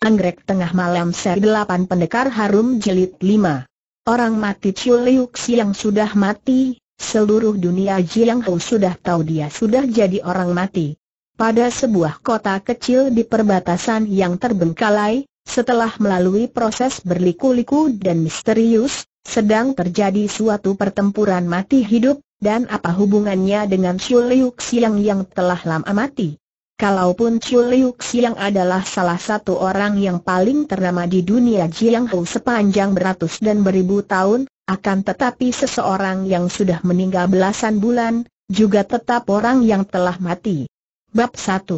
Anggrek tengah malam seri delapan pendekar harum Jelit lima. Orang mati Chiu Liuxi yang sudah mati, seluruh dunia Jiang Hou sudah tahu dia sudah jadi orang mati. Pada sebuah kota kecil di perbatasan yang terbengkalai, setelah melalui proses berliku-liku dan misterius, sedang terjadi suatu pertempuran mati hidup, dan apa hubungannya dengan Chiu Liu yang telah lama mati? Kalaupun Chiu Liu Xiang adalah salah satu orang yang paling ternama di dunia Jianghu sepanjang beratus dan beribu tahun, akan tetapi seseorang yang sudah meninggal belasan bulan, juga tetap orang yang telah mati. Bab 1.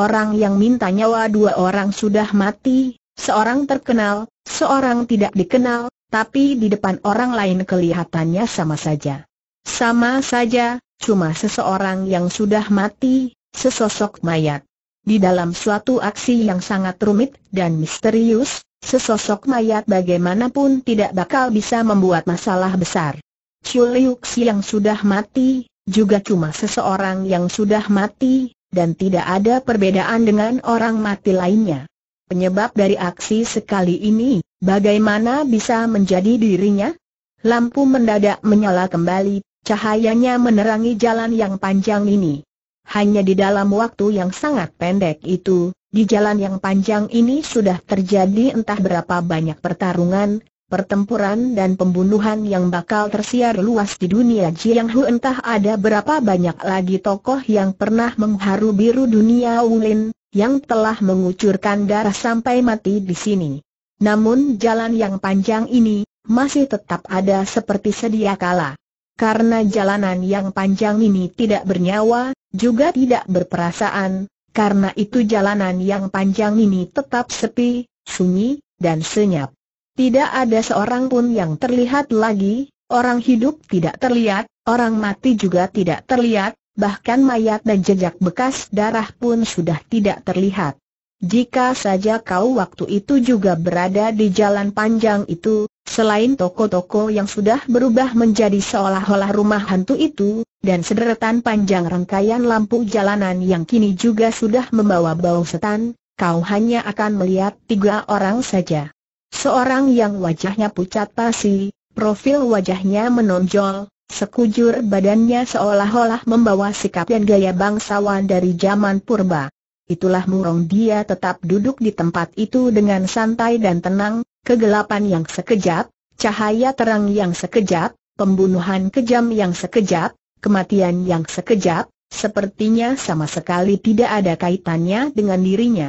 Orang yang minta nyawa dua orang sudah mati, seorang terkenal, seorang tidak dikenal, tapi di depan orang lain kelihatannya sama saja. Sama saja, cuma seseorang yang sudah mati, sesosok mayat. Di dalam suatu aksi yang sangat rumit dan misterius, sesosok mayat bagaimanapun tidak bakal bisa membuat masalah besar. Chuliuxi yang sudah mati, juga cuma seseorang yang sudah mati, dan tidak ada perbedaan dengan orang mati lainnya. Penyebab dari aksi sekali ini, bagaimana bisa menjadi dirinya? Lampu mendadak menyala kembali, cahayanya menerangi jalan yang panjang ini hanya di dalam waktu yang sangat pendek itu, di jalan yang panjang ini sudah terjadi entah berapa banyak pertarungan, pertempuran dan pembunuhan yang bakal tersiar luas di dunia Jianghu entah ada berapa banyak lagi tokoh yang pernah mengharu biru dunia Wulin, yang telah mengucurkan darah sampai mati di sini. Namun jalan yang panjang ini, masih tetap ada seperti sedia kala. Karena jalanan yang panjang ini tidak bernyawa, juga tidak berperasaan, karena itu jalanan yang panjang ini tetap sepi, sunyi, dan senyap. Tidak ada seorang pun yang terlihat lagi, orang hidup tidak terlihat, orang mati juga tidak terlihat, bahkan mayat dan jejak bekas darah pun sudah tidak terlihat. Jika saja kau waktu itu juga berada di jalan panjang itu, selain toko-toko yang sudah berubah menjadi seolah-olah rumah hantu itu, dan sederetan panjang rangkaian lampu jalanan yang kini juga sudah membawa bau setan, kau hanya akan melihat tiga orang saja. Seorang yang wajahnya pucat pasi, profil wajahnya menonjol, sekujur badannya seolah-olah membawa sikap dan gaya bangsawan dari zaman purba. Itulah murong dia tetap duduk di tempat itu dengan santai dan tenang, kegelapan yang sekejap, cahaya terang yang sekejap, pembunuhan kejam yang sekejap, kematian yang sekejap, sepertinya sama sekali tidak ada kaitannya dengan dirinya.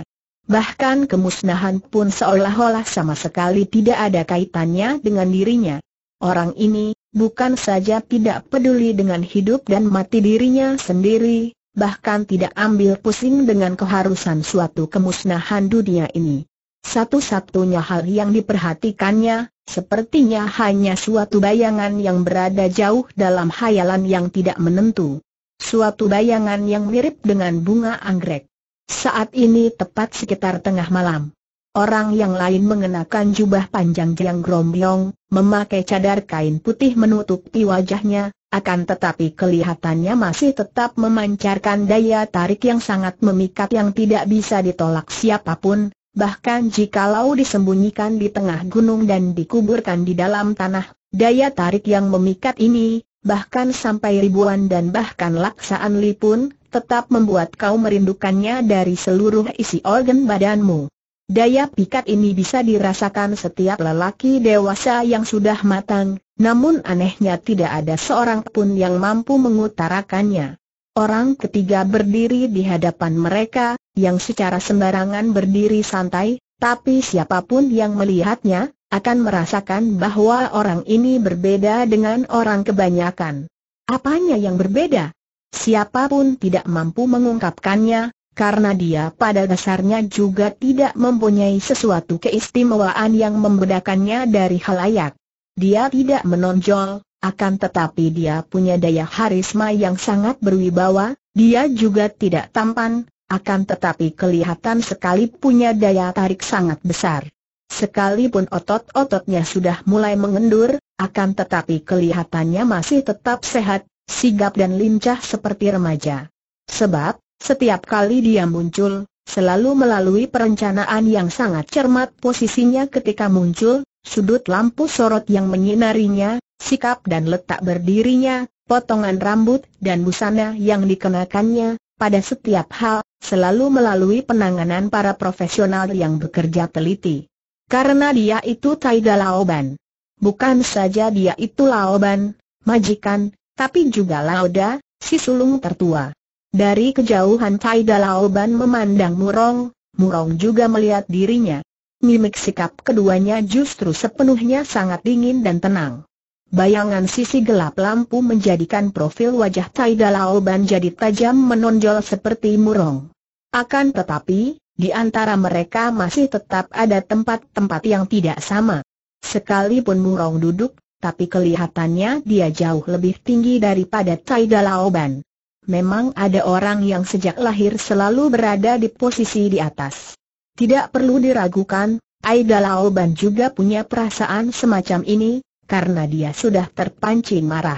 Bahkan kemusnahan pun seolah-olah sama sekali tidak ada kaitannya dengan dirinya. Orang ini, bukan saja tidak peduli dengan hidup dan mati dirinya sendiri, bahkan tidak ambil pusing dengan keharusan suatu kemusnahan dunia ini. Satu-satunya hal yang diperhatikannya, sepertinya hanya suatu bayangan yang berada jauh dalam hayalan yang tidak menentu. Suatu bayangan yang mirip dengan bunga anggrek. Saat ini tepat sekitar tengah malam. Orang yang lain mengenakan jubah panjang yang grombyong, memakai cadar kain putih menutupi wajahnya, akan tetapi kelihatannya masih tetap memancarkan daya tarik yang sangat memikat yang tidak bisa ditolak siapapun, bahkan jikalau disembunyikan di tengah gunung dan dikuburkan di dalam tanah, daya tarik yang memikat ini, bahkan sampai ribuan dan bahkan laksaan li pun, tetap membuat kau merindukannya dari seluruh isi organ badanmu. Daya pikat ini bisa dirasakan setiap lelaki dewasa yang sudah matang, namun anehnya tidak ada seorang pun yang mampu mengutarakannya. Orang ketiga berdiri di hadapan mereka, yang secara sembarangan berdiri santai, tapi siapapun yang melihatnya, akan merasakan bahwa orang ini berbeda dengan orang kebanyakan. Apanya yang berbeda? Siapapun tidak mampu mengungkapkannya, karena dia pada dasarnya juga tidak mempunyai sesuatu keistimewaan yang membedakannya dari halayak. Dia tidak menonjol, akan tetapi dia punya daya harisma yang sangat berwibawa, dia juga tidak tampan, akan tetapi kelihatan sekali punya daya tarik sangat besar. Sekalipun otot-ototnya sudah mulai mengendur, akan tetapi kelihatannya masih tetap sehat, sigap dan lincah seperti remaja. Sebab, setiap kali dia muncul, selalu melalui perencanaan yang sangat cermat posisinya ketika muncul, sudut lampu sorot yang menyinarinya, sikap dan letak berdirinya, potongan rambut dan busana yang dikenakannya, pada setiap hal, selalu melalui penanganan para profesional yang bekerja teliti. Karena dia itu Taida Laoban. Bukan saja dia itu Laoban, majikan, tapi juga Laoda, si sulung tertua. Dari kejauhan Taida Laoban memandang Murong, Murong juga melihat dirinya. Mimik sikap keduanya justru sepenuhnya sangat dingin dan tenang. Bayangan sisi gelap lampu menjadikan profil wajah Tai Dalaoban jadi tajam menonjol seperti Murong. Akan tetapi, di antara mereka masih tetap ada tempat-tempat yang tidak sama. Sekalipun Murong duduk, tapi kelihatannya dia jauh lebih tinggi daripada Tai Dalaoban. Memang ada orang yang sejak lahir selalu berada di posisi di atas. Tidak perlu diragukan, Aida Laoban juga punya perasaan semacam ini, karena dia sudah terpancing marah.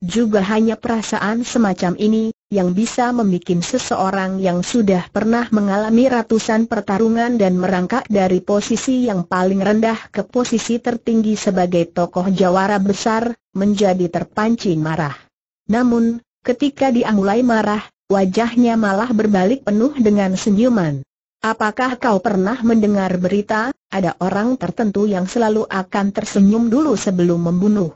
Juga hanya perasaan semacam ini, yang bisa membuat seseorang yang sudah pernah mengalami ratusan pertarungan dan merangkak dari posisi yang paling rendah ke posisi tertinggi sebagai tokoh jawara besar, menjadi terpancing marah. Namun, ketika dia mulai marah, wajahnya malah berbalik penuh dengan senyuman. Apakah kau pernah mendengar berita, ada orang tertentu yang selalu akan tersenyum dulu sebelum membunuh?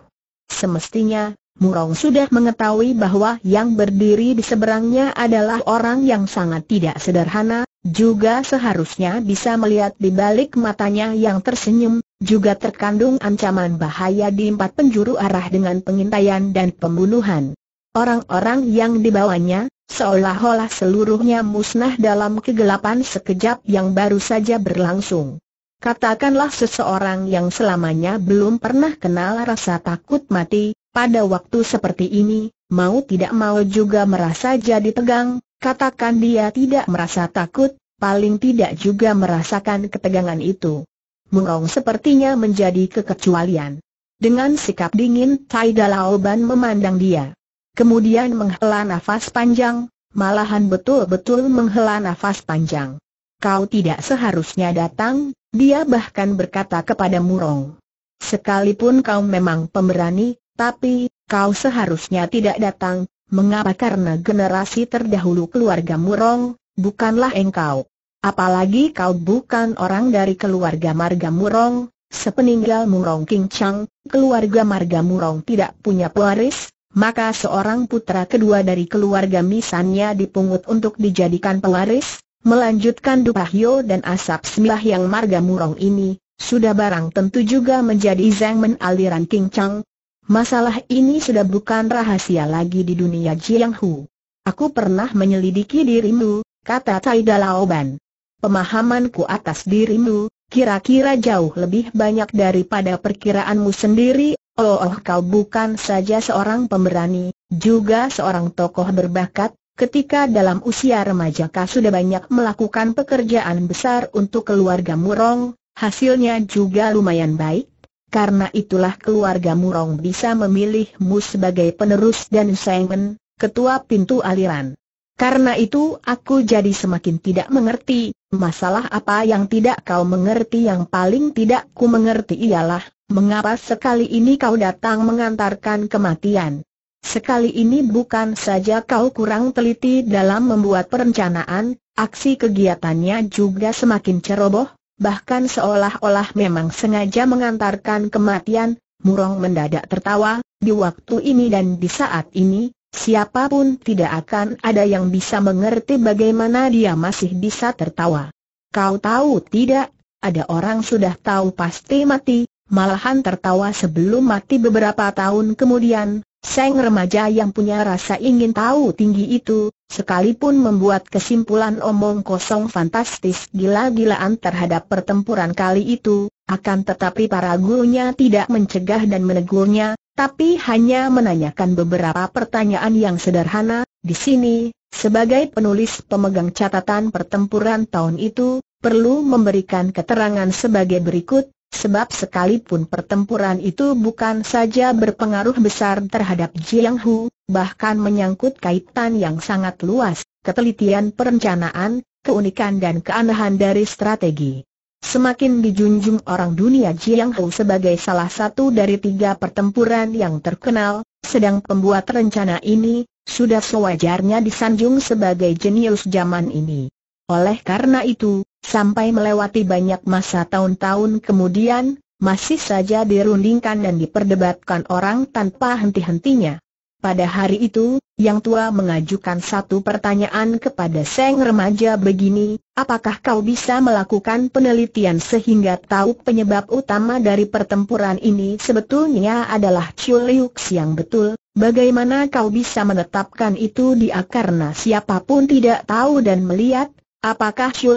Semestinya, Murong sudah mengetahui bahwa yang berdiri di seberangnya adalah orang yang sangat tidak sederhana, juga seharusnya bisa melihat di balik matanya yang tersenyum, juga terkandung ancaman bahaya di empat penjuru arah dengan pengintaian dan pembunuhan. Orang-orang yang dibawanya, seolah-olah seluruhnya musnah dalam kegelapan sekejap yang baru saja berlangsung. Katakanlah seseorang yang selamanya belum pernah kenal rasa takut mati, pada waktu seperti ini, mau tidak mau juga merasa jadi tegang, katakan dia tidak merasa takut, paling tidak juga merasakan ketegangan itu. Mengong sepertinya menjadi kekecualian. Dengan sikap dingin Tai Dalaoban memandang dia kemudian menghela nafas panjang, malahan betul-betul menghela nafas panjang. Kau tidak seharusnya datang, dia bahkan berkata kepada Murong. Sekalipun kau memang pemberani, tapi, kau seharusnya tidak datang, mengapa karena generasi terdahulu keluarga Murong, bukanlah engkau. Apalagi kau bukan orang dari keluarga Marga Murong, sepeninggal Murong King Chang, keluarga Marga Murong tidak punya pewaris, maka seorang putra kedua dari keluarga misannya dipungut untuk dijadikan pewaris, melanjutkan Dupahyo dan Asap Semilah yang marga murong ini, sudah barang tentu juga menjadi zengmen aliran King Chang. Masalah ini sudah bukan rahasia lagi di dunia Jiang Hu. Aku pernah menyelidiki dirimu, kata Tai Dalaoban. Pemahamanku atas dirimu, kira-kira jauh lebih banyak daripada perkiraanmu sendiri Oh, kau bukan saja seorang pemberani, juga seorang tokoh berbakat, ketika dalam usia remaja kau sudah banyak melakukan pekerjaan besar untuk keluarga Murong, hasilnya juga lumayan baik. Karena itulah keluarga Murong bisa memilihmu sebagai penerus dan Simon, ketua pintu aliran. Karena itu aku jadi semakin tidak mengerti, masalah apa yang tidak kau mengerti yang paling tidak ku mengerti ialah, Mengapa sekali ini kau datang mengantarkan kematian? Sekali ini bukan saja kau kurang teliti dalam membuat perencanaan, aksi kegiatannya juga semakin ceroboh, bahkan seolah-olah memang sengaja mengantarkan kematian, Murong mendadak tertawa, di waktu ini dan di saat ini, siapapun tidak akan ada yang bisa mengerti bagaimana dia masih bisa tertawa. Kau tahu tidak, ada orang sudah tahu pasti mati, malahan tertawa sebelum mati beberapa tahun kemudian, Seng remaja yang punya rasa ingin tahu tinggi itu, sekalipun membuat kesimpulan omong kosong fantastis gila-gilaan terhadap pertempuran kali itu, akan tetapi para gurunya tidak mencegah dan menegurnya, tapi hanya menanyakan beberapa pertanyaan yang sederhana, di sini, sebagai penulis pemegang catatan pertempuran tahun itu, perlu memberikan keterangan sebagai berikut, Sebab sekalipun pertempuran itu bukan saja berpengaruh besar terhadap Jiang Hu, bahkan menyangkut kaitan yang sangat luas, ketelitian perencanaan, keunikan dan keanehan dari strategi. Semakin dijunjung orang dunia Jiang Hu sebagai salah satu dari tiga pertempuran yang terkenal, sedang pembuat rencana ini, sudah sewajarnya disanjung sebagai jenius zaman ini. Oleh karena itu, Sampai melewati banyak masa tahun-tahun kemudian, masih saja dirundingkan dan diperdebatkan orang tanpa henti-hentinya. Pada hari itu, yang tua mengajukan satu pertanyaan kepada Seng remaja begini, apakah kau bisa melakukan penelitian sehingga tahu penyebab utama dari pertempuran ini sebetulnya adalah Chuliuk yang betul, bagaimana kau bisa menetapkan itu dia karena siapapun tidak tahu dan melihat, Apakah Shu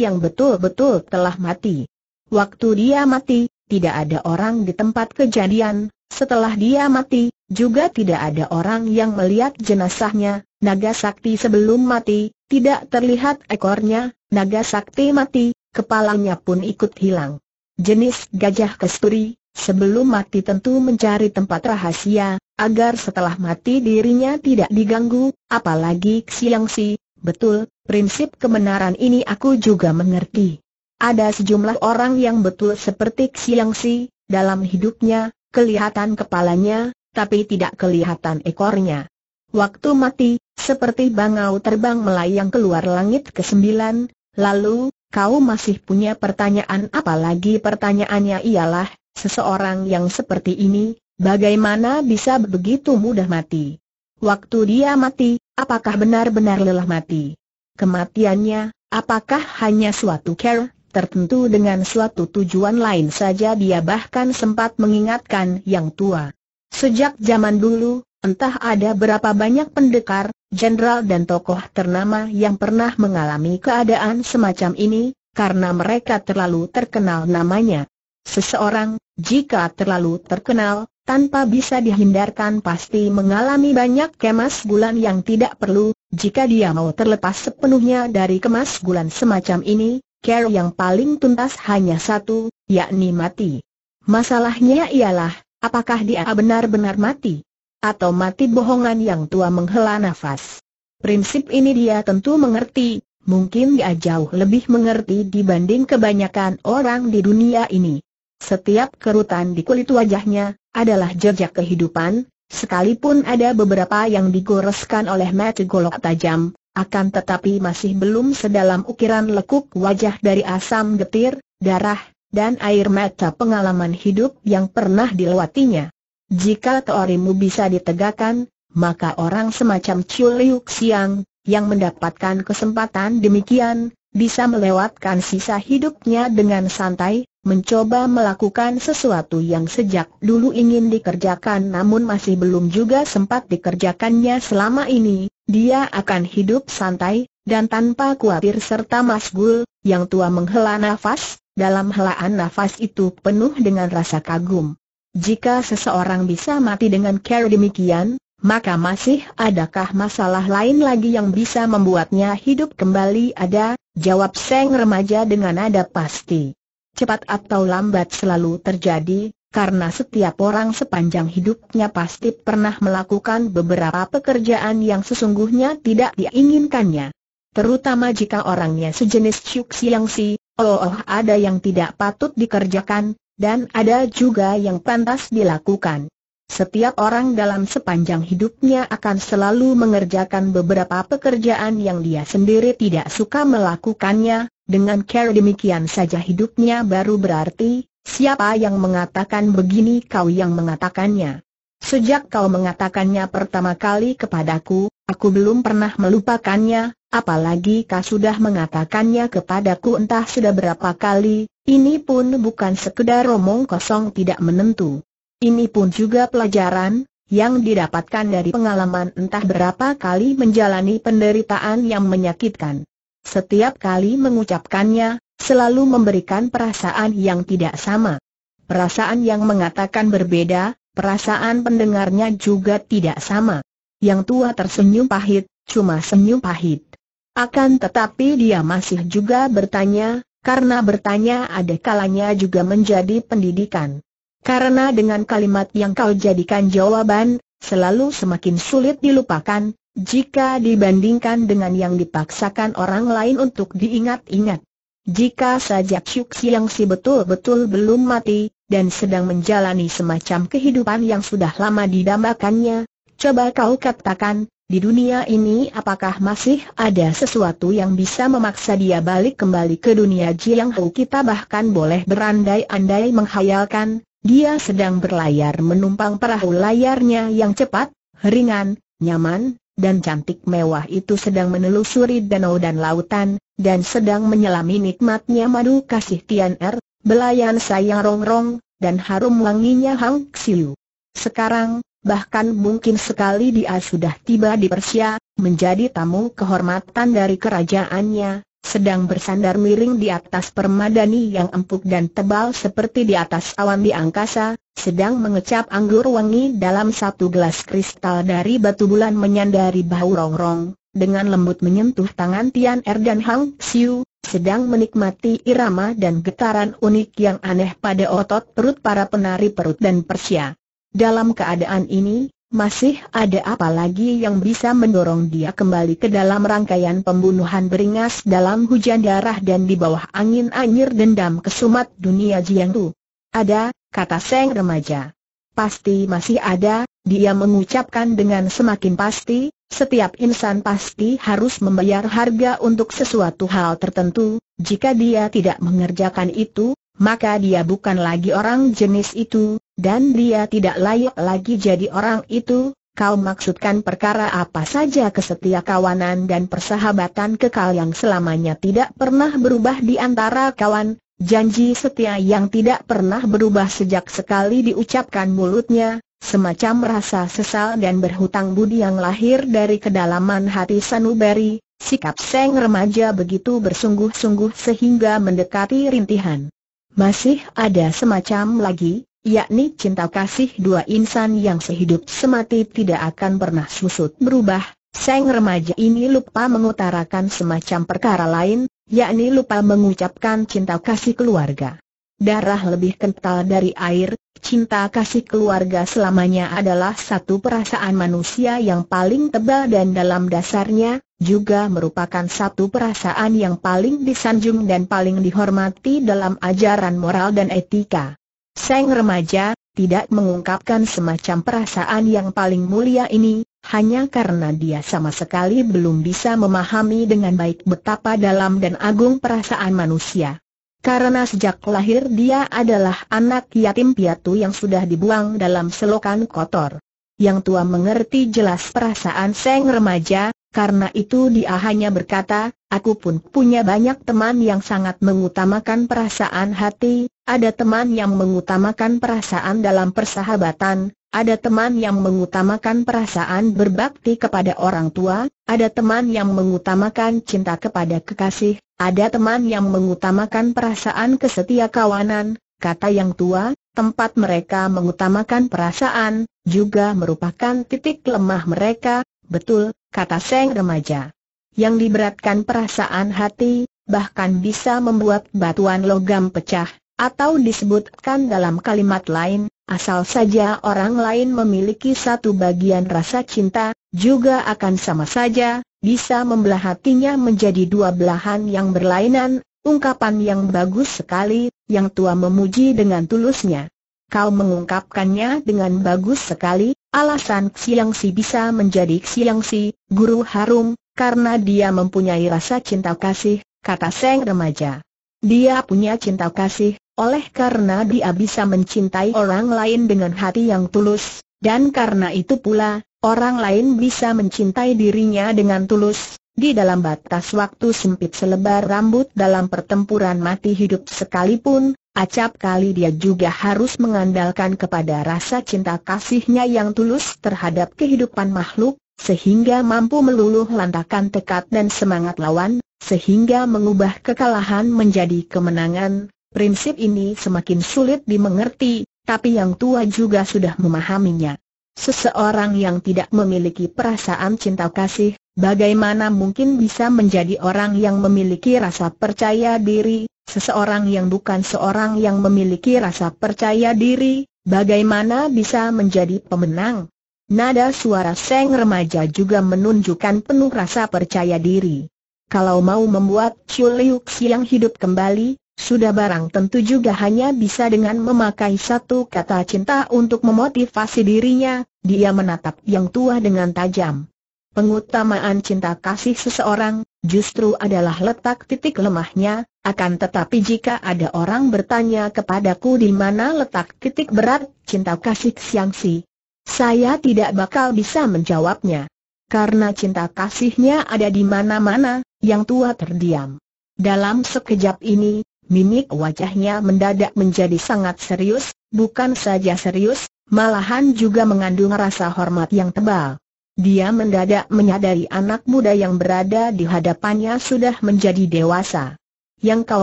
yang betul-betul telah mati? Waktu dia mati, tidak ada orang di tempat kejadian, setelah dia mati, juga tidak ada orang yang melihat jenazahnya, naga sakti sebelum mati, tidak terlihat ekornya, naga sakti mati, kepalanya pun ikut hilang. Jenis gajah kesturi, sebelum mati tentu mencari tempat rahasia, agar setelah mati dirinya tidak diganggu, apalagi siang Si, betul, Prinsip kebenaran ini aku juga mengerti. Ada sejumlah orang yang betul seperti Xiang Si, dalam hidupnya, kelihatan kepalanya, tapi tidak kelihatan ekornya. Waktu mati, seperti bangau terbang melayang keluar langit ke sembilan, lalu, kau masih punya pertanyaan apalagi pertanyaannya ialah, seseorang yang seperti ini, bagaimana bisa begitu mudah mati? Waktu dia mati, apakah benar-benar lelah mati? Kematiannya, apakah hanya suatu care, tertentu dengan suatu tujuan lain saja dia bahkan sempat mengingatkan yang tua. Sejak zaman dulu, entah ada berapa banyak pendekar, jenderal dan tokoh ternama yang pernah mengalami keadaan semacam ini, karena mereka terlalu terkenal namanya. Seseorang, jika terlalu terkenal, tanpa bisa dihindarkan pasti mengalami banyak kemas bulan yang tidak perlu, jika dia mau terlepas sepenuhnya dari kemas gulan semacam ini, care yang paling tuntas hanya satu, yakni mati. Masalahnya ialah, apakah dia benar-benar mati? Atau mati bohongan yang tua menghela nafas? Prinsip ini dia tentu mengerti, mungkin dia jauh lebih mengerti dibanding kebanyakan orang di dunia ini. Setiap kerutan di kulit wajahnya, adalah jejak kehidupan, Sekalipun ada beberapa yang digoreskan oleh mata golok tajam, akan tetapi masih belum sedalam ukiran lekuk wajah dari asam getir, darah, dan air mata pengalaman hidup yang pernah dilewatinya. Jika teorimu bisa ditegakkan, maka orang semacam Chiu Liu Xiang, yang mendapatkan kesempatan demikian, bisa melewatkan sisa hidupnya dengan santai, mencoba melakukan sesuatu yang sejak dulu ingin dikerjakan namun masih belum juga sempat dikerjakannya selama ini, dia akan hidup santai, dan tanpa khawatir serta masgul, yang tua menghela nafas, dalam helaan nafas itu penuh dengan rasa kagum. Jika seseorang bisa mati dengan care demikian, maka masih adakah masalah lain lagi yang bisa membuatnya hidup kembali ada? Jawab Seng remaja dengan nada pasti cepat atau lambat selalu terjadi, karena setiap orang sepanjang hidupnya pasti pernah melakukan beberapa pekerjaan yang sesungguhnya tidak diinginkannya. Terutama jika orangnya sejenis Chuk Siang Si, oh, oh ada yang tidak patut dikerjakan, dan ada juga yang pantas dilakukan. Setiap orang dalam sepanjang hidupnya akan selalu mengerjakan beberapa pekerjaan yang dia sendiri tidak suka melakukannya, dengan cara demikian saja hidupnya baru berarti, siapa yang mengatakan begini kau yang mengatakannya. Sejak kau mengatakannya pertama kali kepadaku, aku belum pernah melupakannya, apalagi kau sudah mengatakannya kepadaku entah sudah berapa kali, ini pun bukan sekedar romong kosong tidak menentu. Ini pun juga pelajaran, yang didapatkan dari pengalaman entah berapa kali menjalani penderitaan yang menyakitkan. Setiap kali mengucapkannya, selalu memberikan perasaan yang tidak sama. Perasaan yang mengatakan berbeda, perasaan pendengarnya juga tidak sama. Yang tua tersenyum pahit, cuma senyum pahit. Akan tetapi dia masih juga bertanya, karena bertanya ada kalanya juga menjadi pendidikan. Karena dengan kalimat yang kau jadikan jawaban, selalu semakin sulit dilupakan, jika dibandingkan dengan yang dipaksakan orang lain untuk diingat-ingat. Jika saja Chuk Siang Si betul-betul belum mati, dan sedang menjalani semacam kehidupan yang sudah lama didambakannya, coba kau katakan, di dunia ini apakah masih ada sesuatu yang bisa memaksa dia balik kembali ke dunia Jiang Hou kita bahkan boleh berandai-andai menghayalkan, dia sedang berlayar menumpang perahu layarnya yang cepat, ringan, nyaman, dan cantik mewah itu sedang menelusuri danau dan lautan, dan sedang menyelami nikmatnya madu kasih Tian Er, belayan sayang rongrong, dan harum wanginya Hang Xiu. Sekarang, bahkan mungkin sekali dia sudah tiba di Persia, menjadi tamu kehormatan dari kerajaannya, sedang bersandar miring di atas permadani yang empuk dan tebal seperti di atas awan di angkasa, sedang mengecap anggur wangi dalam satu gelas kristal dari batu bulan menyandari bahu rongrong, dengan lembut menyentuh tangan Tian Er dan Hang Xiu, sedang menikmati irama dan getaran unik yang aneh pada otot perut para penari perut dan Persia. Dalam keadaan ini, masih ada apa lagi yang bisa mendorong dia kembali ke dalam rangkaian pembunuhan beringas dalam hujan darah dan di bawah angin anyir dendam kesumat dunia Tu? Ada, kata Seng remaja. Pasti masih ada, dia mengucapkan dengan semakin pasti, setiap insan pasti harus membayar harga untuk sesuatu hal tertentu, jika dia tidak mengerjakan itu, maka dia bukan lagi orang jenis itu, dan dia tidak layak lagi jadi orang itu, kau maksudkan perkara apa saja kesetia kawanan dan persahabatan kekal yang selamanya tidak pernah berubah di antara kawan, janji setia yang tidak pernah berubah sejak sekali diucapkan mulutnya, semacam rasa sesal dan berhutang budi yang lahir dari kedalaman hati Sanubari, sikap Seng remaja begitu bersungguh-sungguh sehingga mendekati rintihan. Masih ada semacam lagi, yakni cinta kasih dua insan yang sehidup semati tidak akan pernah susut berubah. Seng remaja ini lupa mengutarakan semacam perkara lain, yakni lupa mengucapkan cinta kasih keluarga darah lebih kental dari air, cinta kasih keluarga selamanya adalah satu perasaan manusia yang paling tebal dan dalam dasarnya, juga merupakan satu perasaan yang paling disanjung dan paling dihormati dalam ajaran moral dan etika. Seng remaja, tidak mengungkapkan semacam perasaan yang paling mulia ini, hanya karena dia sama sekali belum bisa memahami dengan baik betapa dalam dan agung perasaan manusia karena sejak lahir dia adalah anak yatim piatu yang sudah dibuang dalam selokan kotor. Yang tua mengerti jelas perasaan Seng remaja, karena itu dia hanya berkata, aku pun punya banyak teman yang sangat mengutamakan perasaan hati, ada teman yang mengutamakan perasaan dalam persahabatan, ada teman yang mengutamakan perasaan berbakti kepada orang tua, ada teman yang mengutamakan cinta kepada kekasih, ada teman yang mengutamakan perasaan kesetia kawanan, kata yang tua, tempat mereka mengutamakan perasaan, juga merupakan titik lemah mereka, betul, kata Seng remaja. Yang diberatkan perasaan hati, bahkan bisa membuat batuan logam pecah, atau disebutkan dalam kalimat lain, asal saja orang lain memiliki satu bagian rasa cinta, juga akan sama saja, bisa membelah hatinya menjadi dua belahan yang berlainan, ungkapan yang bagus sekali, yang tua memuji dengan tulusnya. Kau mengungkapkannya dengan bagus sekali, alasan siang Si bisa menjadi siang Si, guru harum, karena dia mempunyai rasa cinta kasih, kata Seng remaja. Dia punya cinta kasih, oleh karena dia bisa mencintai orang lain dengan hati yang tulus, dan karena itu pula, orang lain bisa mencintai dirinya dengan tulus, di dalam batas waktu sempit selebar rambut dalam pertempuran mati hidup sekalipun, acap kali dia juga harus mengandalkan kepada rasa cinta kasihnya yang tulus terhadap kehidupan makhluk, sehingga mampu meluluh lantakan tekad dan semangat lawan, sehingga mengubah kekalahan menjadi kemenangan, Prinsip ini semakin sulit dimengerti, tapi yang tua juga sudah memahaminya. Seseorang yang tidak memiliki perasaan cinta kasih, bagaimana mungkin bisa menjadi orang yang memiliki rasa percaya diri? Seseorang yang bukan seorang yang memiliki rasa percaya diri, bagaimana bisa menjadi pemenang? Nada suara seng remaja juga menunjukkan penuh rasa percaya diri. Kalau mau membuat Chu siang hidup kembali, sudah barang tentu juga hanya bisa dengan memakai satu kata cinta untuk memotivasi dirinya, dia menatap yang tua dengan tajam. Pengutamaan cinta kasih seseorang, justru adalah letak titik lemahnya, akan tetapi jika ada orang bertanya kepadaku di mana letak titik berat cinta kasih siang si, saya tidak bakal bisa menjawabnya. Karena cinta kasihnya ada di mana-mana, yang tua terdiam. Dalam sekejap ini, Mimik wajahnya mendadak menjadi sangat serius, bukan saja serius, malahan juga mengandung rasa hormat yang tebal. Dia mendadak menyadari anak muda yang berada di hadapannya sudah menjadi dewasa. Yang kau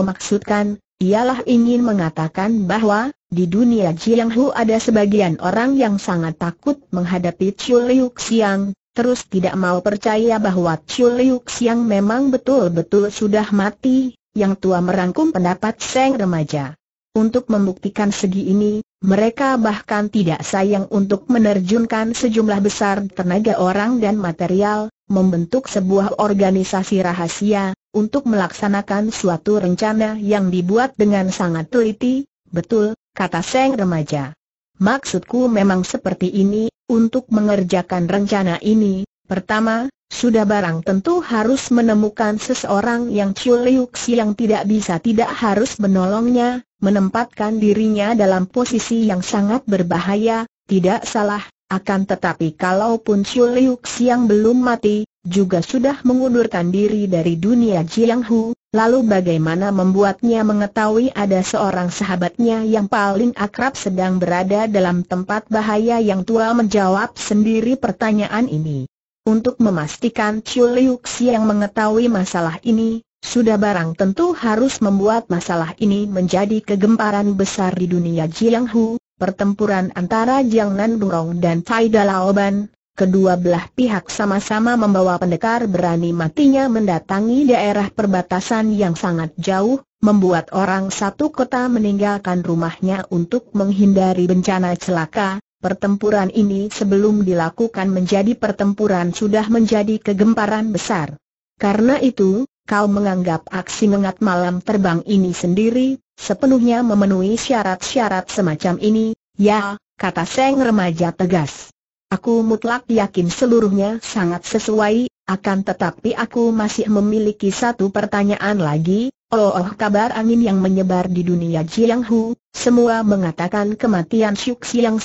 maksudkan, ialah ingin mengatakan bahwa, di dunia Jiang Hu ada sebagian orang yang sangat takut menghadapi Chiu Liu Xiang, terus tidak mau percaya bahwa Chiu Liu Xiang memang betul-betul sudah mati, yang tua merangkum pendapat Seng remaja. Untuk membuktikan segi ini, mereka bahkan tidak sayang untuk menerjunkan sejumlah besar tenaga orang dan material, membentuk sebuah organisasi rahasia, untuk melaksanakan suatu rencana yang dibuat dengan sangat teliti, betul, kata Seng remaja. Maksudku memang seperti ini, untuk mengerjakan rencana ini, Pertama, sudah barang tentu harus menemukan seseorang yang Chiu si yang tidak bisa tidak harus menolongnya, menempatkan dirinya dalam posisi yang sangat berbahaya, tidak salah, akan tetapi kalaupun Chiu Liuxi yang belum mati, juga sudah mengundurkan diri dari dunia Jiang Hu, lalu bagaimana membuatnya mengetahui ada seorang sahabatnya yang paling akrab sedang berada dalam tempat bahaya yang tua menjawab sendiri pertanyaan ini. Untuk memastikan Chiu Liu yang mengetahui masalah ini, sudah barang tentu harus membuat masalah ini menjadi kegemparan besar di dunia Jiang Hu, pertempuran antara Jiang Nan dan Tai Dalaoban, kedua belah pihak sama-sama membawa pendekar berani matinya mendatangi daerah perbatasan yang sangat jauh, membuat orang satu kota meninggalkan rumahnya untuk menghindari bencana celaka, Pertempuran ini sebelum dilakukan menjadi pertempuran sudah menjadi kegemparan besar. Karena itu, kau menganggap aksi mengat malam terbang ini sendiri, sepenuhnya memenuhi syarat-syarat semacam ini, ya, kata Seng remaja tegas. Aku mutlak yakin seluruhnya sangat sesuai, akan tetapi aku masih memiliki satu pertanyaan lagi, oh, oh kabar angin yang menyebar di dunia Jianghu, semua mengatakan kematian Syuk Siang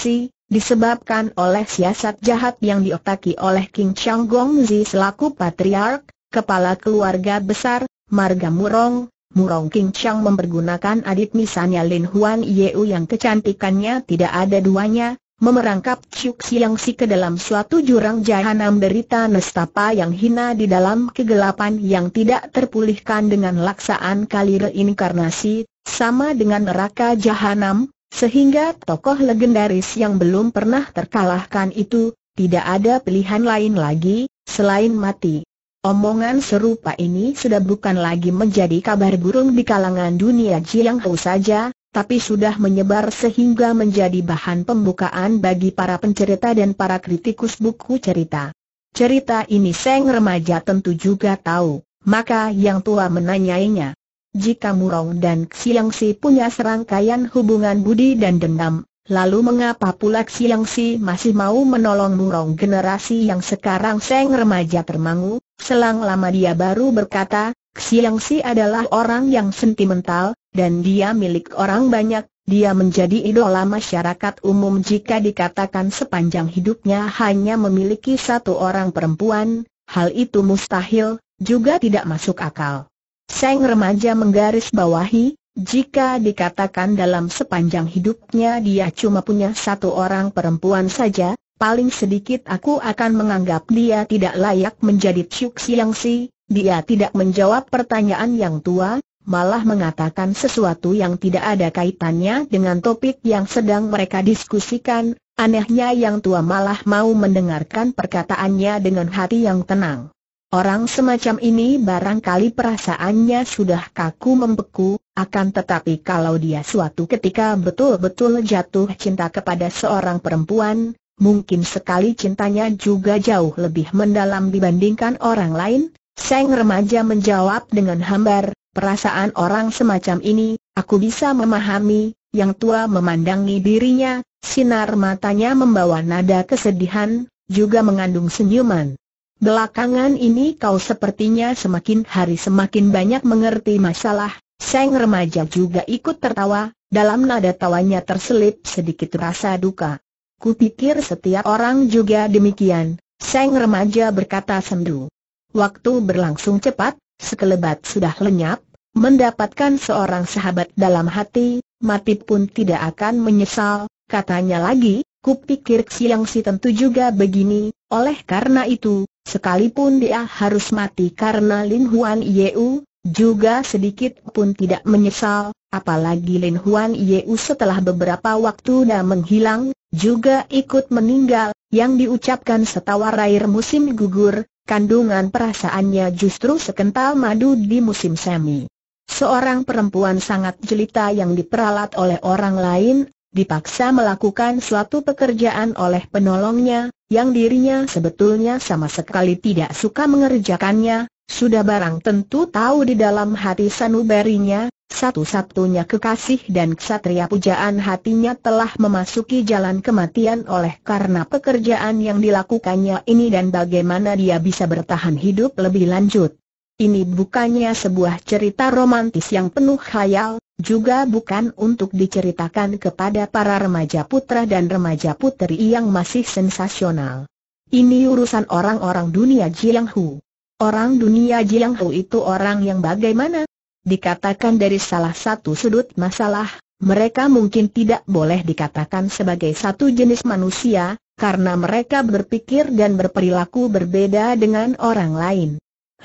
disebabkan oleh siasat jahat yang diotaki oleh King Chang Gongzi selaku patriark, kepala keluarga besar, marga Murong. Murong King Chang mempergunakan adik misalnya Lin Huan Yeu yang kecantikannya tidak ada duanya, memerangkap Chuk Siang Si ke dalam suatu jurang jahanam derita nestapa yang hina di dalam kegelapan yang tidak terpulihkan dengan laksaan kali reinkarnasi, sama dengan neraka jahanam, sehingga tokoh legendaris yang belum pernah terkalahkan itu, tidak ada pilihan lain lagi, selain mati. Omongan serupa ini sudah bukan lagi menjadi kabar burung di kalangan dunia Jiang saja, tapi sudah menyebar sehingga menjadi bahan pembukaan bagi para pencerita dan para kritikus buku cerita. Cerita ini seng remaja tentu juga tahu, maka yang tua menanyainya. Jika Murong dan Xiangsi punya serangkaian hubungan budi dan dendam, lalu mengapa pula Xiangsi masih mau menolong Murong generasi yang sekarang seng remaja termangu? Selang lama dia baru berkata, Xiangsi adalah orang yang sentimental, dan dia milik orang banyak, dia menjadi idola masyarakat umum jika dikatakan sepanjang hidupnya hanya memiliki satu orang perempuan, hal itu mustahil, juga tidak masuk akal. Seng remaja menggaris bawahi, jika dikatakan dalam sepanjang hidupnya dia cuma punya satu orang perempuan saja, paling sedikit aku akan menganggap dia tidak layak menjadi Chuk Siang Si, dia tidak menjawab pertanyaan yang tua, malah mengatakan sesuatu yang tidak ada kaitannya dengan topik yang sedang mereka diskusikan, anehnya yang tua malah mau mendengarkan perkataannya dengan hati yang tenang. Orang semacam ini barangkali perasaannya sudah kaku membeku, akan tetapi kalau dia suatu ketika betul-betul jatuh cinta kepada seorang perempuan, mungkin sekali cintanya juga jauh lebih mendalam dibandingkan orang lain, Seng remaja menjawab dengan hambar, perasaan orang semacam ini, aku bisa memahami, yang tua memandangi dirinya, sinar matanya membawa nada kesedihan, juga mengandung senyuman. Belakangan ini kau sepertinya semakin hari semakin banyak mengerti masalah, Seng remaja juga ikut tertawa, dalam nada tawanya terselip sedikit rasa duka. Kupikir setiap orang juga demikian, Seng remaja berkata sendu. Waktu berlangsung cepat, sekelebat sudah lenyap, mendapatkan seorang sahabat dalam hati, mati pun tidak akan menyesal, katanya lagi, kupikir siang si tentu juga begini, oleh karena itu, Sekalipun dia harus mati karena Lin Huan Yeu, juga sedikit pun tidak menyesal, apalagi Lin Huan Yeu setelah beberapa waktu dah menghilang, juga ikut meninggal, yang diucapkan setawar air musim gugur, kandungan perasaannya justru sekental madu di musim semi. Seorang perempuan sangat jelita yang diperalat oleh orang lain, dipaksa melakukan suatu pekerjaan oleh penolongnya, yang dirinya sebetulnya sama sekali tidak suka mengerjakannya, sudah barang tentu tahu di dalam hati sanubarinya, satu-satunya kekasih dan ksatria pujaan hatinya telah memasuki jalan kematian oleh karena pekerjaan yang dilakukannya ini dan bagaimana dia bisa bertahan hidup lebih lanjut. Ini bukannya sebuah cerita romantis yang penuh khayal, juga bukan untuk diceritakan kepada para remaja putra dan remaja putri yang masih sensasional. Ini urusan orang-orang dunia Hu. Orang dunia Hu itu orang yang bagaimana? Dikatakan dari salah satu sudut masalah, mereka mungkin tidak boleh dikatakan sebagai satu jenis manusia, karena mereka berpikir dan berperilaku berbeda dengan orang lain.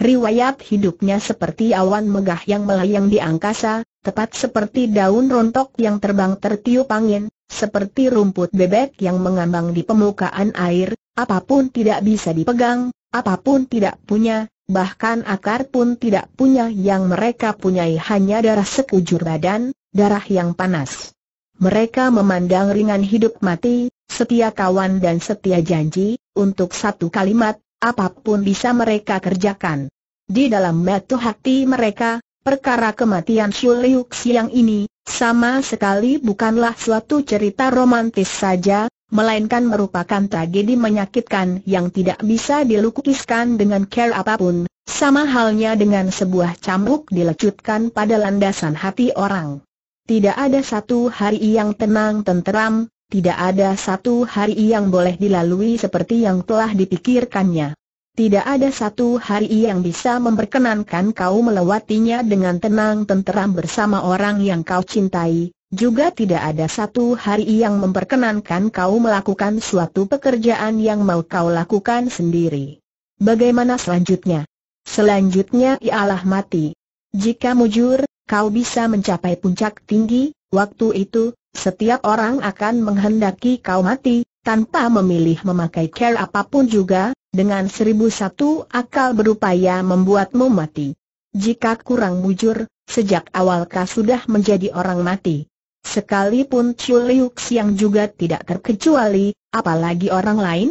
Riwayat hidupnya seperti awan megah yang melayang di angkasa, tepat seperti daun rontok yang terbang tertiup angin, seperti rumput bebek yang mengambang di permukaan air, apapun tidak bisa dipegang, apapun tidak punya, bahkan akar pun tidak punya yang mereka punyai hanya darah sekujur badan, darah yang panas. Mereka memandang ringan hidup mati, setia kawan dan setia janji, untuk satu kalimat, apapun bisa mereka kerjakan. Di dalam metu hati mereka, perkara kematian Shu Liu Xiang ini, sama sekali bukanlah suatu cerita romantis saja, melainkan merupakan tragedi menyakitkan yang tidak bisa dilukiskan dengan care apapun, sama halnya dengan sebuah cambuk dilecutkan pada landasan hati orang. Tidak ada satu hari yang tenang tenteram, tidak ada satu hari yang boleh dilalui seperti yang telah dipikirkannya. Tidak ada satu hari yang bisa memperkenankan kau melewatinya dengan tenang tenteram bersama orang yang kau cintai, juga tidak ada satu hari yang memperkenankan kau melakukan suatu pekerjaan yang mau kau lakukan sendiri. Bagaimana selanjutnya? Selanjutnya ialah mati. Jika mujur, kau bisa mencapai puncak tinggi, waktu itu, setiap orang akan menghendaki kau mati, tanpa memilih memakai care apapun juga, dengan seribu satu akal berupaya membuatmu mati. Jika kurang mujur, sejak awal kau sudah menjadi orang mati. Sekalipun Chiu Liu yang juga tidak terkecuali, apalagi orang lain?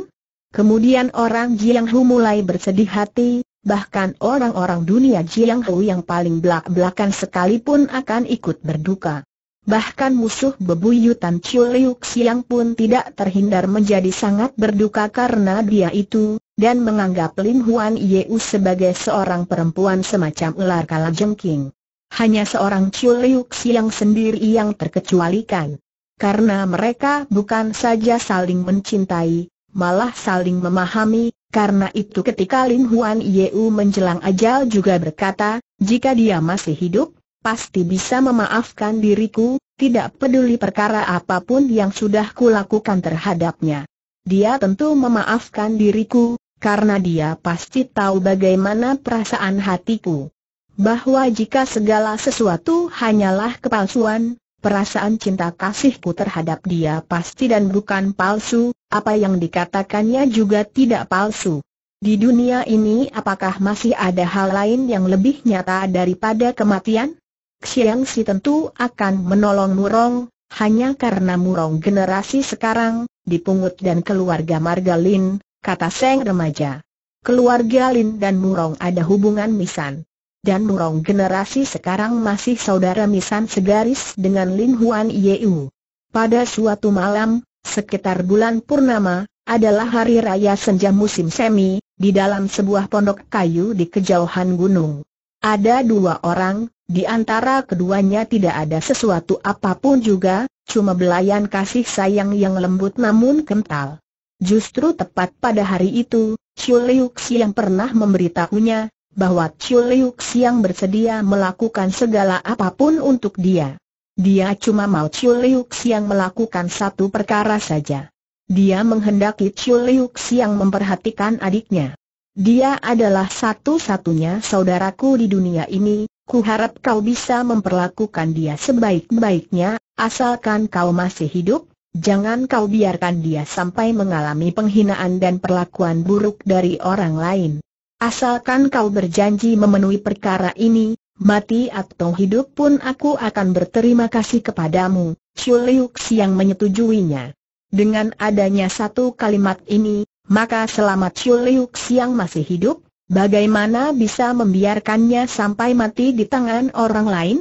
Kemudian orang Jiang Hu mulai bersedih hati, bahkan orang-orang dunia Jiang Hu yang paling belak-belakan sekalipun akan ikut berduka bahkan musuh bebuyutan Chiu Liu Xiang pun tidak terhindar menjadi sangat berduka karena dia itu, dan menganggap Lin Huan Yeu sebagai seorang perempuan semacam ular kalajengking. Hanya seorang Chiu Liu Xiang sendiri yang terkecualikan. Karena mereka bukan saja saling mencintai, malah saling memahami, karena itu ketika Lin Huan Yeu menjelang ajal juga berkata, jika dia masih hidup, pasti bisa memaafkan diriku, tidak peduli perkara apapun yang sudah kulakukan terhadapnya. Dia tentu memaafkan diriku, karena dia pasti tahu bagaimana perasaan hatiku. Bahwa jika segala sesuatu hanyalah kepalsuan, perasaan cinta kasihku terhadap dia pasti dan bukan palsu, apa yang dikatakannya juga tidak palsu. Di dunia ini apakah masih ada hal lain yang lebih nyata daripada kematian? Xiang Si tentu akan menolong Murong, hanya karena Murong generasi sekarang, dipungut dan keluarga Margalin, kata Seng remaja. Keluarga Lin dan Murong ada hubungan misan. Dan Murong generasi sekarang masih saudara misan segaris dengan Lin Huan Yeu. Pada suatu malam, sekitar bulan Purnama, adalah hari raya senja musim semi, di dalam sebuah pondok kayu di kejauhan gunung. Ada dua orang, di antara keduanya tidak ada sesuatu apapun juga, cuma belayan kasih sayang yang lembut namun kental. Justru tepat pada hari itu, Chiu Liu yang pernah memberitahunya, bahwa Chiu Liu yang bersedia melakukan segala apapun untuk dia. Dia cuma mau Chiu Liu yang melakukan satu perkara saja. Dia menghendaki Chiu Liu yang memperhatikan adiknya. Dia adalah satu-satunya saudaraku di dunia ini, Ku harap kau bisa memperlakukan dia sebaik-baiknya, asalkan kau masih hidup, jangan kau biarkan dia sampai mengalami penghinaan dan perlakuan buruk dari orang lain. Asalkan kau berjanji memenuhi perkara ini, mati atau hidup pun aku akan berterima kasih kepadamu, Chuliuk yang menyetujuinya. Dengan adanya satu kalimat ini, maka selamat Chuliuk yang masih hidup, Bagaimana bisa membiarkannya sampai mati di tangan orang lain?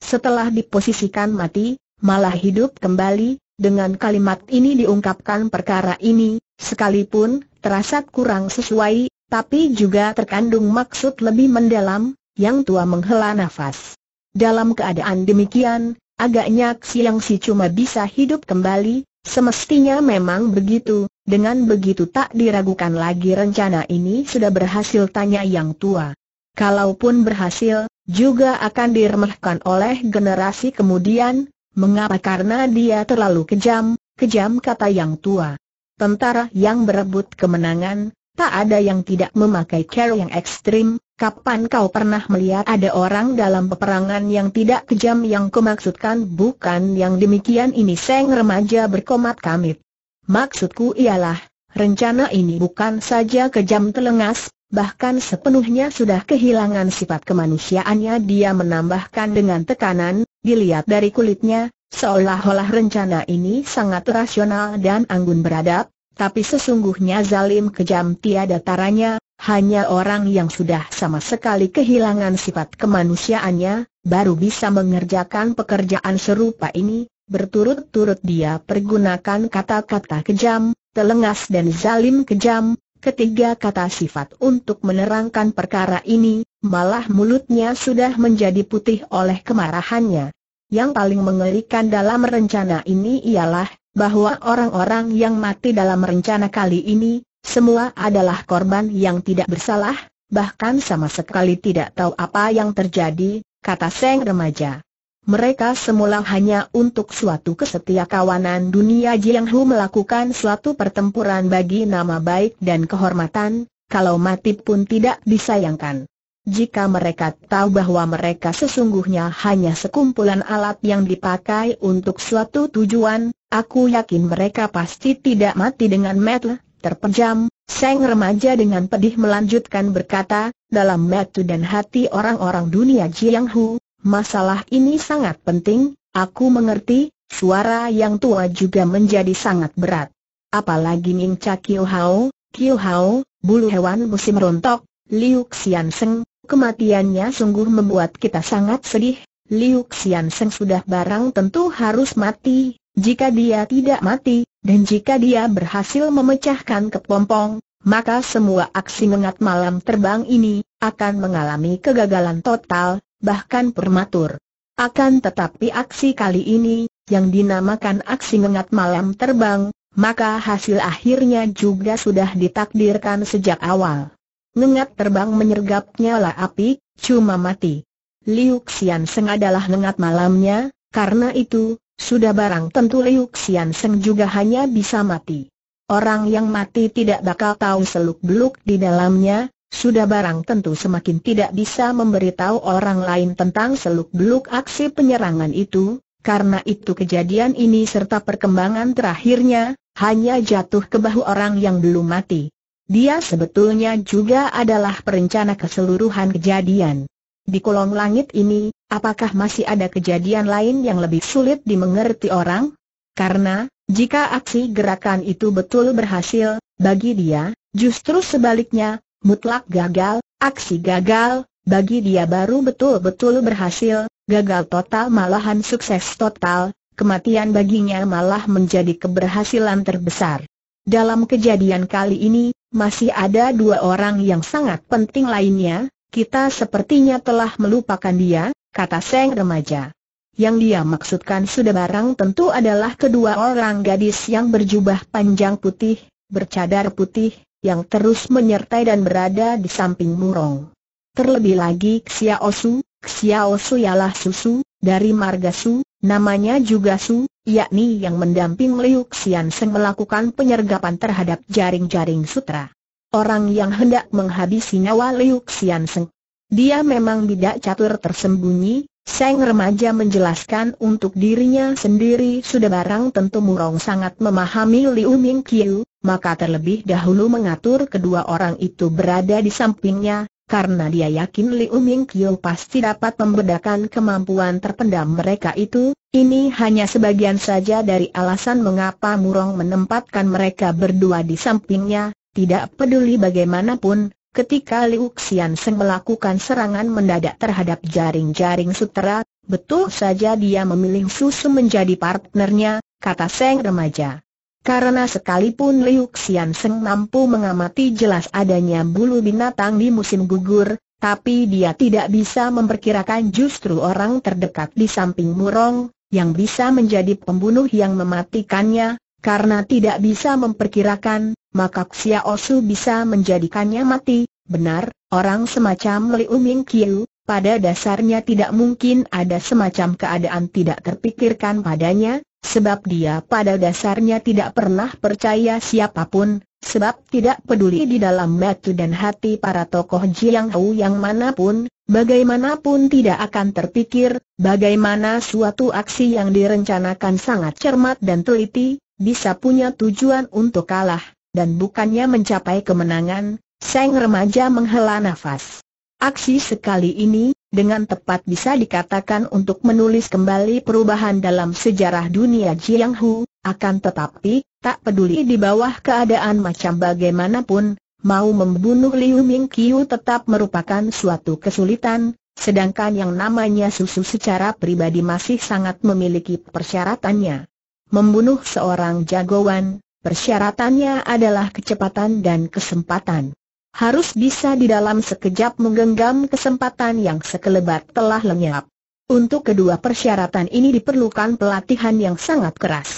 Setelah diposisikan mati, malah hidup kembali, dengan kalimat ini diungkapkan perkara ini, sekalipun terasa kurang sesuai, tapi juga terkandung maksud lebih mendalam, yang tua menghela nafas. Dalam keadaan demikian, agaknya siang Si cuma bisa hidup kembali, semestinya memang begitu, dengan begitu tak diragukan lagi rencana ini sudah berhasil tanya yang tua. Kalaupun berhasil, juga akan diremehkan oleh generasi kemudian, mengapa karena dia terlalu kejam, kejam kata yang tua. Tentara yang berebut kemenangan, tak ada yang tidak memakai cara yang ekstrim, kapan kau pernah melihat ada orang dalam peperangan yang tidak kejam yang kemaksudkan bukan yang demikian ini seng remaja berkomat kamit. Maksudku ialah, rencana ini bukan saja kejam telengas, bahkan sepenuhnya sudah kehilangan sifat kemanusiaannya dia menambahkan dengan tekanan, dilihat dari kulitnya, seolah-olah rencana ini sangat rasional dan anggun beradab, tapi sesungguhnya zalim kejam tiada taranya, hanya orang yang sudah sama sekali kehilangan sifat kemanusiaannya, baru bisa mengerjakan pekerjaan serupa ini, berturut-turut dia pergunakan kata-kata kejam, telengas dan zalim kejam, ketiga kata sifat untuk menerangkan perkara ini, malah mulutnya sudah menjadi putih oleh kemarahannya. Yang paling mengerikan dalam rencana ini ialah, bahwa orang-orang yang mati dalam rencana kali ini, semua adalah korban yang tidak bersalah, bahkan sama sekali tidak tahu apa yang terjadi, kata Seng remaja mereka semula hanya untuk suatu kesetia kawanan dunia Jiang Hu melakukan suatu pertempuran bagi nama baik dan kehormatan, kalau mati pun tidak disayangkan. Jika mereka tahu bahwa mereka sesungguhnya hanya sekumpulan alat yang dipakai untuk suatu tujuan, aku yakin mereka pasti tidak mati dengan metel, terpejam, Seng remaja dengan pedih melanjutkan berkata, dalam metu dan hati orang-orang dunia Jiang Hu, Masalah ini sangat penting, aku mengerti, suara yang tua juga menjadi sangat berat. Apalagi Ningca Kiu Hao, Kiu Hao, bulu hewan musim rontok, Liu Xian Seng, kematiannya sungguh membuat kita sangat sedih. Liu Xian Seng sudah barang tentu harus mati, jika dia tidak mati, dan jika dia berhasil memecahkan kepompong, maka semua aksi mengat malam terbang ini akan mengalami kegagalan total, bahkan permatur. Akan tetapi aksi kali ini, yang dinamakan aksi ngengat malam terbang, maka hasil akhirnya juga sudah ditakdirkan sejak awal. Ngengat terbang menyergap nyala api, cuma mati. Liu Xian Seng adalah ngengat malamnya, karena itu, sudah barang tentu Liu Xian Seng juga hanya bisa mati. Orang yang mati tidak bakal tahu seluk-beluk di dalamnya, sudah barang tentu semakin tidak bisa memberitahu orang lain tentang seluk-beluk aksi penyerangan itu, karena itu kejadian ini serta perkembangan terakhirnya, hanya jatuh ke bahu orang yang belum mati. Dia sebetulnya juga adalah perencana keseluruhan kejadian. Di kolong langit ini, apakah masih ada kejadian lain yang lebih sulit dimengerti orang? Karena, jika aksi gerakan itu betul berhasil, bagi dia, justru sebaliknya, mutlak gagal, aksi gagal, bagi dia baru betul-betul berhasil, gagal total malahan sukses total, kematian baginya malah menjadi keberhasilan terbesar. Dalam kejadian kali ini, masih ada dua orang yang sangat penting lainnya, kita sepertinya telah melupakan dia, kata Seng remaja. Yang dia maksudkan sudah barang tentu adalah kedua orang gadis yang berjubah panjang putih, bercadar putih, yang terus menyertai dan berada di samping Murong. Terlebih lagi Xiao Su, Xiao Su ialah susu, dari marga Su, namanya juga Su, yakni yang mendamping Liu Xian Seng melakukan penyergapan terhadap jaring-jaring sutra. Orang yang hendak menghabisi nyawa Liu Xian Seng. Dia memang bidak catur tersembunyi, Seng remaja menjelaskan untuk dirinya sendiri sudah barang tentu Murong sangat memahami Liu Ming Kiu, maka terlebih dahulu mengatur kedua orang itu berada di sampingnya, karena dia yakin Liu Ming Kiu pasti dapat membedakan kemampuan terpendam mereka itu, ini hanya sebagian saja dari alasan mengapa Murong menempatkan mereka berdua di sampingnya, tidak peduli bagaimanapun, Ketika Liu Xian Seng melakukan serangan mendadak terhadap jaring-jaring sutera, betul saja dia memilih Susu menjadi partnernya, kata Seng remaja. Karena sekalipun Liu Xian Seng mampu mengamati jelas adanya bulu binatang di musim gugur, tapi dia tidak bisa memperkirakan justru orang terdekat di samping Murong, yang bisa menjadi pembunuh yang mematikannya, karena tidak bisa memperkirakan, maka Xia osu bisa menjadikannya mati. Benar, orang semacam Liu Ming Qiu, pada dasarnya tidak mungkin ada semacam keadaan tidak terpikirkan padanya, sebab dia pada dasarnya tidak pernah percaya siapapun, sebab tidak peduli di dalam matu dan hati para tokoh Jiang Hou yang manapun, bagaimanapun tidak akan terpikir, bagaimana suatu aksi yang direncanakan sangat cermat dan teliti, bisa punya tujuan untuk kalah dan bukannya mencapai kemenangan, Seng remaja menghela nafas. Aksi sekali ini, dengan tepat bisa dikatakan untuk menulis kembali perubahan dalam sejarah dunia Jiang Hu, akan tetapi, tak peduli di bawah keadaan macam bagaimanapun, mau membunuh Liu Ming Qiu tetap merupakan suatu kesulitan, sedangkan yang namanya susu secara pribadi masih sangat memiliki persyaratannya. Membunuh seorang jagoan, Persyaratannya adalah kecepatan dan kesempatan. Harus bisa di dalam sekejap menggenggam kesempatan yang sekelebat telah lenyap. Untuk kedua persyaratan ini diperlukan pelatihan yang sangat keras.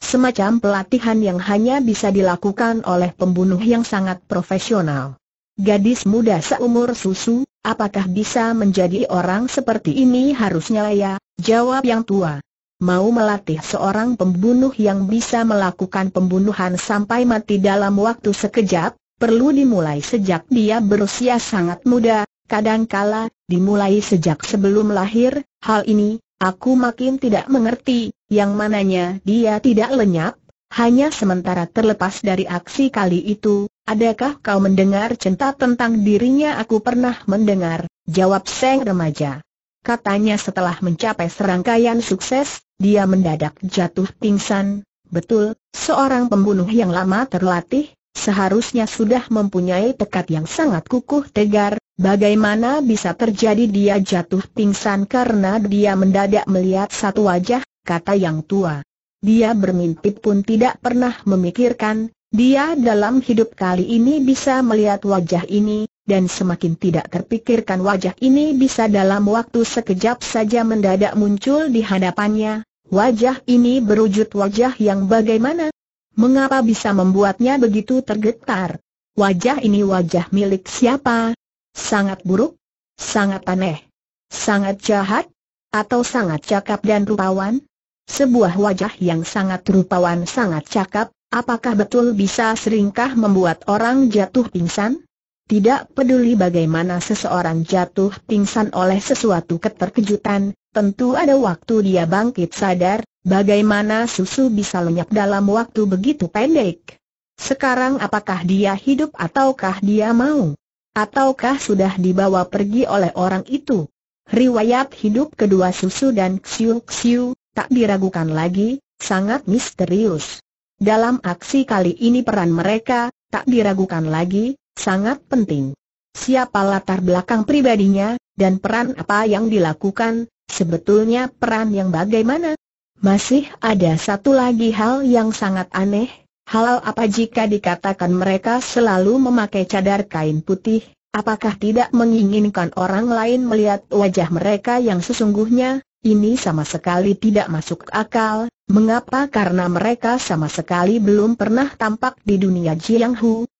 Semacam pelatihan yang hanya bisa dilakukan oleh pembunuh yang sangat profesional. Gadis muda seumur susu, apakah bisa menjadi orang seperti ini harusnya ya, jawab yang tua mau melatih seorang pembunuh yang bisa melakukan pembunuhan sampai mati dalam waktu sekejap, perlu dimulai sejak dia berusia sangat muda, kadangkala, dimulai sejak sebelum lahir, hal ini, aku makin tidak mengerti, yang mananya dia tidak lenyap, hanya sementara terlepas dari aksi kali itu, adakah kau mendengar cinta tentang dirinya aku pernah mendengar, jawab Seng remaja katanya setelah mencapai serangkaian sukses, dia mendadak jatuh pingsan. Betul, seorang pembunuh yang lama terlatih, seharusnya sudah mempunyai tekad yang sangat kukuh tegar, bagaimana bisa terjadi dia jatuh pingsan karena dia mendadak melihat satu wajah, kata yang tua. Dia bermimpi pun tidak pernah memikirkan, dia dalam hidup kali ini bisa melihat wajah ini, dan semakin tidak terpikirkan wajah ini bisa dalam waktu sekejap saja mendadak muncul di hadapannya, wajah ini berwujud wajah yang bagaimana? Mengapa bisa membuatnya begitu tergetar? Wajah ini wajah milik siapa? Sangat buruk? Sangat aneh? Sangat jahat? Atau sangat cakap dan rupawan? Sebuah wajah yang sangat rupawan sangat cakap, apakah betul bisa seringkah membuat orang jatuh pingsan? Tidak peduli bagaimana seseorang jatuh pingsan oleh sesuatu keterkejutan, tentu ada waktu dia bangkit sadar, bagaimana susu bisa lenyap dalam waktu begitu pendek. Sekarang apakah dia hidup ataukah dia mau? Ataukah sudah dibawa pergi oleh orang itu? Riwayat hidup kedua susu dan Xiu Xiu, tak diragukan lagi, sangat misterius. Dalam aksi kali ini peran mereka, tak diragukan lagi, sangat penting. Siapa latar belakang pribadinya, dan peran apa yang dilakukan, sebetulnya peran yang bagaimana? Masih ada satu lagi hal yang sangat aneh, hal apa jika dikatakan mereka selalu memakai cadar kain putih, apakah tidak menginginkan orang lain melihat wajah mereka yang sesungguhnya, ini sama sekali tidak masuk akal, mengapa karena mereka sama sekali belum pernah tampak di dunia Jiang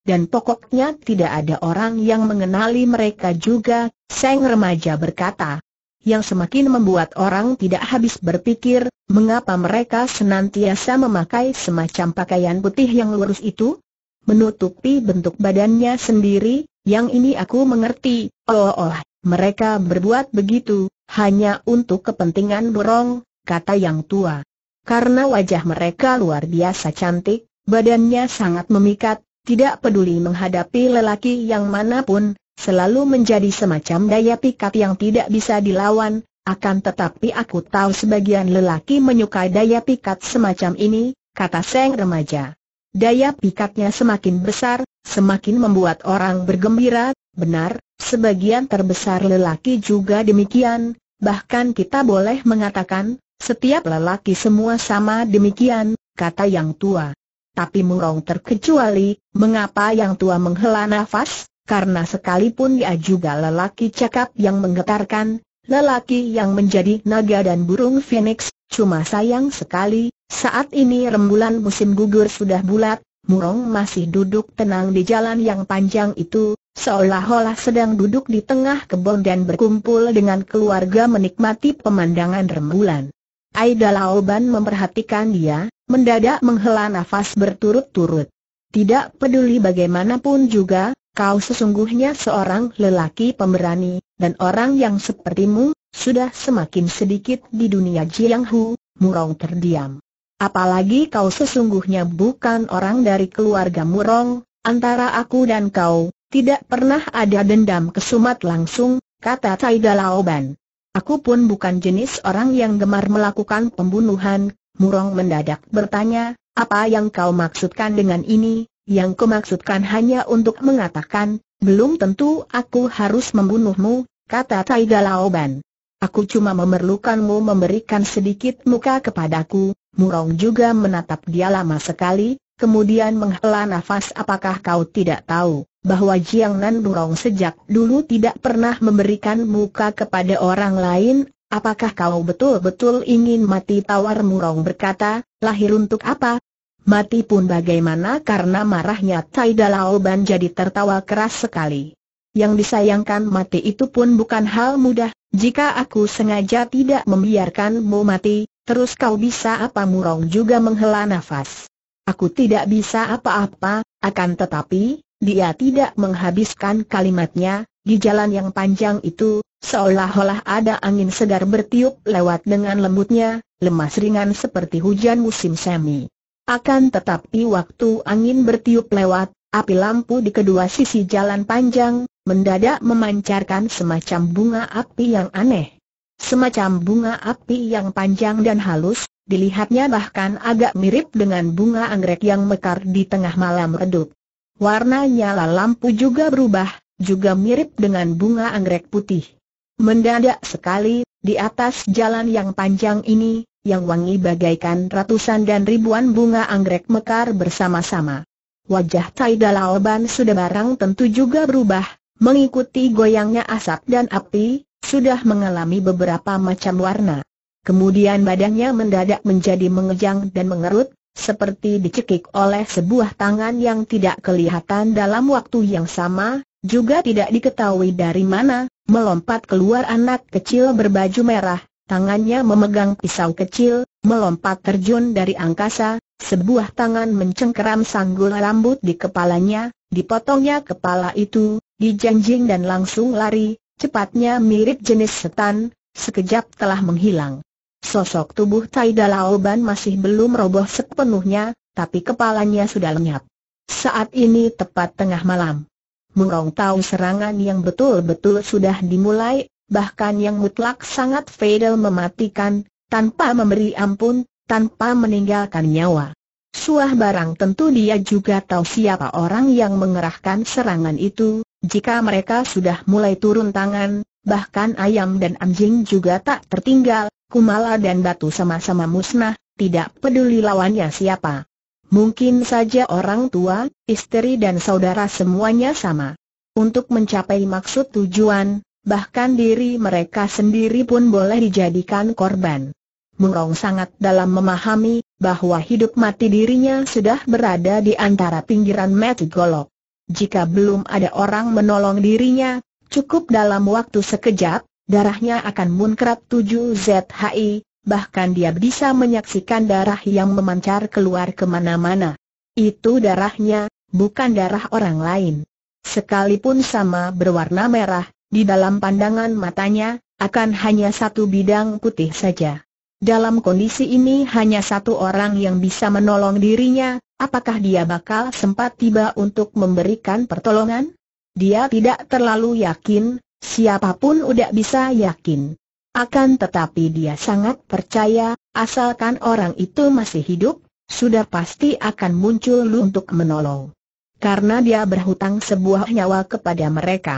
dan pokoknya tidak ada orang yang mengenali mereka juga, Seng remaja berkata. Yang semakin membuat orang tidak habis berpikir, mengapa mereka senantiasa memakai semacam pakaian putih yang lurus itu? Menutupi bentuk badannya sendiri, yang ini aku mengerti, oh oh, mereka berbuat begitu, hanya untuk kepentingan borong, kata yang tua. Karena wajah mereka luar biasa cantik, badannya sangat memikat, tidak peduli menghadapi lelaki yang manapun, selalu menjadi semacam daya pikat yang tidak bisa dilawan, akan tetapi aku tahu sebagian lelaki menyukai daya pikat semacam ini, kata Seng remaja. Daya pikatnya semakin besar, semakin membuat orang bergembira, benar, sebagian terbesar lelaki juga demikian, bahkan kita boleh mengatakan, setiap lelaki semua sama demikian, kata yang tua tapi murong terkecuali, mengapa yang tua menghela nafas? Karena sekalipun dia juga lelaki cakap yang menggetarkan, lelaki yang menjadi naga dan burung phoenix, cuma sayang sekali, saat ini rembulan musim gugur sudah bulat, Murong masih duduk tenang di jalan yang panjang itu, seolah-olah sedang duduk di tengah kebun dan berkumpul dengan keluarga menikmati pemandangan rembulan. Aida Laoban memperhatikan dia, mendadak menghela nafas berturut-turut. Tidak peduli bagaimanapun juga, kau sesungguhnya seorang lelaki pemberani, dan orang yang sepertimu, sudah semakin sedikit di dunia Jiang Hu, Murong terdiam. Apalagi kau sesungguhnya bukan orang dari keluarga Murong, antara aku dan kau, tidak pernah ada dendam kesumat langsung, kata Taiga Laoban. Aku pun bukan jenis orang yang gemar melakukan pembunuhan, Murong mendadak bertanya, apa yang kau maksudkan dengan ini? Yang kau maksudkan hanya untuk mengatakan, belum tentu aku harus membunuhmu, kata Taiga Laoban. Aku cuma memerlukanmu memberikan sedikit muka kepadaku, Murong juga menatap dia lama sekali, kemudian menghela nafas apakah kau tidak tahu, bahwa Jiang Nan Murong sejak dulu tidak pernah memberikan muka kepada orang lain, apakah kau betul-betul ingin mati tawar murong berkata, lahir untuk apa? Mati pun bagaimana karena marahnya Tai Dalaoban jadi tertawa keras sekali. Yang disayangkan mati itu pun bukan hal mudah, jika aku sengaja tidak membiarkanmu mati, terus kau bisa apa murong juga menghela nafas. Aku tidak bisa apa-apa, akan tetapi, dia tidak menghabiskan kalimatnya, di jalan yang panjang itu, Seolah-olah ada angin segar bertiup lewat dengan lembutnya, lemas ringan seperti hujan musim semi. Akan tetapi waktu angin bertiup lewat, api lampu di kedua sisi jalan panjang, mendadak memancarkan semacam bunga api yang aneh. Semacam bunga api yang panjang dan halus, dilihatnya bahkan agak mirip dengan bunga anggrek yang mekar di tengah malam redup. Warna nyala lampu juga berubah, juga mirip dengan bunga anggrek putih. Mendadak sekali, di atas jalan yang panjang ini, yang wangi bagaikan ratusan dan ribuan bunga anggrek mekar bersama-sama. Wajah Tai Dalaoban sudah barang tentu juga berubah, mengikuti goyangnya asap dan api, sudah mengalami beberapa macam warna. Kemudian badannya mendadak menjadi mengejang dan mengerut, seperti dicekik oleh sebuah tangan yang tidak kelihatan dalam waktu yang sama, juga tidak diketahui dari mana, Melompat keluar anak kecil berbaju merah, tangannya memegang pisau kecil, melompat terjun dari angkasa, sebuah tangan mencengkeram sanggul rambut di kepalanya, dipotongnya kepala itu, dijanjing dan langsung lari, cepatnya mirip jenis setan, sekejap telah menghilang. Sosok tubuh Taida Oban masih belum roboh sepenuhnya, tapi kepalanya sudah lenyap. Saat ini tepat tengah malam. Murong tahu serangan yang betul-betul sudah dimulai, bahkan yang mutlak sangat fatal mematikan, tanpa memberi ampun, tanpa meninggalkan nyawa. Suah barang tentu dia juga tahu siapa orang yang mengerahkan serangan itu, jika mereka sudah mulai turun tangan, bahkan ayam dan anjing juga tak tertinggal, kumala dan batu sama-sama musnah, tidak peduli lawannya siapa. Mungkin saja orang tua, istri dan saudara semuanya sama. Untuk mencapai maksud tujuan, bahkan diri mereka sendiri pun boleh dijadikan korban. Murong sangat dalam memahami bahwa hidup mati dirinya sudah berada di antara pinggiran mati golok. Jika belum ada orang menolong dirinya, cukup dalam waktu sekejap, darahnya akan munkrat 7 ZHI, bahkan dia bisa menyaksikan darah yang memancar keluar kemana-mana. Itu darahnya, bukan darah orang lain. Sekalipun sama berwarna merah, di dalam pandangan matanya, akan hanya satu bidang putih saja. Dalam kondisi ini hanya satu orang yang bisa menolong dirinya, apakah dia bakal sempat tiba untuk memberikan pertolongan? Dia tidak terlalu yakin, siapapun udah bisa yakin. Akan tetapi dia sangat percaya, asalkan orang itu masih hidup, sudah pasti akan muncul untuk menolong. Karena dia berhutang sebuah nyawa kepada mereka.